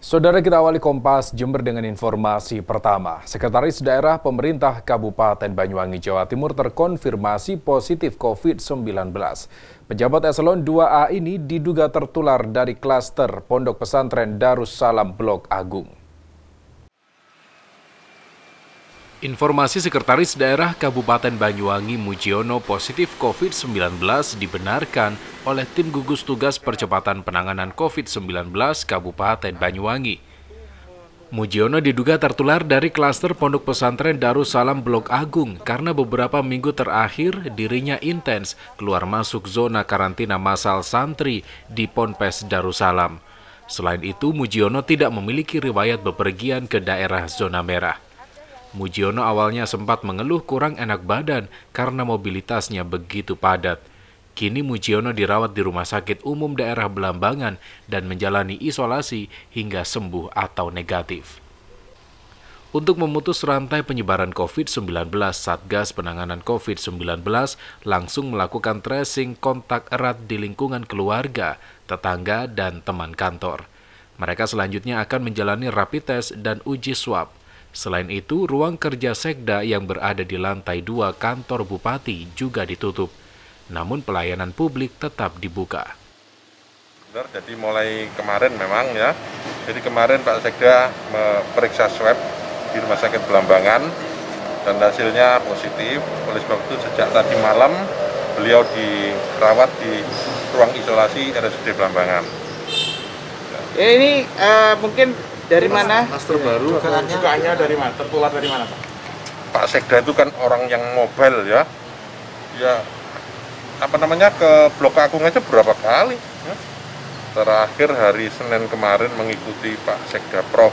Saudara kita awali Kompas Jember dengan informasi pertama. Sekretaris Daerah Pemerintah Kabupaten Banyuwangi, Jawa Timur terkonfirmasi positif COVID-19. Pejabat Eselon 2A ini diduga tertular dari klaster Pondok Pesantren Darussalam Blok Agung. Informasi Sekretaris Daerah Kabupaten Banyuwangi Mujiono positif COVID-19 dibenarkan oleh tim gugus tugas percepatan penanganan COVID-19 Kabupaten Banyuwangi. Mujiono diduga tertular dari klaster Pondok Pesantren Darussalam Blok Agung karena beberapa minggu terakhir dirinya intens keluar masuk zona karantina massal santri di Ponpes Darussalam. Selain itu, Mujiono tidak memiliki riwayat bepergian ke daerah zona merah. Mujiono awalnya sempat mengeluh kurang enak badan karena mobilitasnya begitu padat. Kini Mujiono dirawat di Rumah Sakit Umum Daerah Belambangan dan menjalani isolasi hingga sembuh atau negatif. Untuk memutus rantai penyebaran COVID-19, Satgas Penanganan COVID-19 langsung melakukan tracing kontak erat di lingkungan keluarga, tetangga, dan teman kantor. Mereka selanjutnya akan menjalani rapid test dan uji swab. Selain itu, ruang kerja sekda yang berada di lantai dua kantor bupati juga ditutup. Namun pelayanan publik tetap dibuka. Benar, jadi mulai kemarin memang ya. Jadi kemarin Pak Sekda memeriksa swab di Rumah Sakit Belambangan dan hasilnya positif. Oleh sebab itu sejak tadi malam beliau dirawat di ruang isolasi RSUD Belambangan. Ya, ini uh, mungkin dari Mas, mana? Mas terbaru. Bukaannya, dari mana? Tertular dari mana, Pak? Pak Sekda itu kan orang yang mobile ya. Ya apa namanya ke Blok Agung aja berapa kali ya. Terakhir hari Senin kemarin mengikuti Pak Sekda Prof.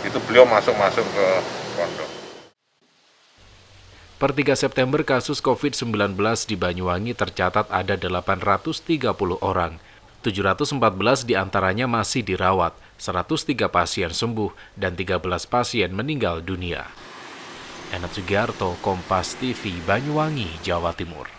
Itu beliau masuk-masuk ke pondok. Per 3 September kasus COVID-19 di Banyuwangi tercatat ada 830 orang. 714 diantaranya masih dirawat, 103 pasien sembuh, dan 13 pasien meninggal dunia. Enat Sugiarto, Kompas TV, Banyuwangi, Jawa Timur.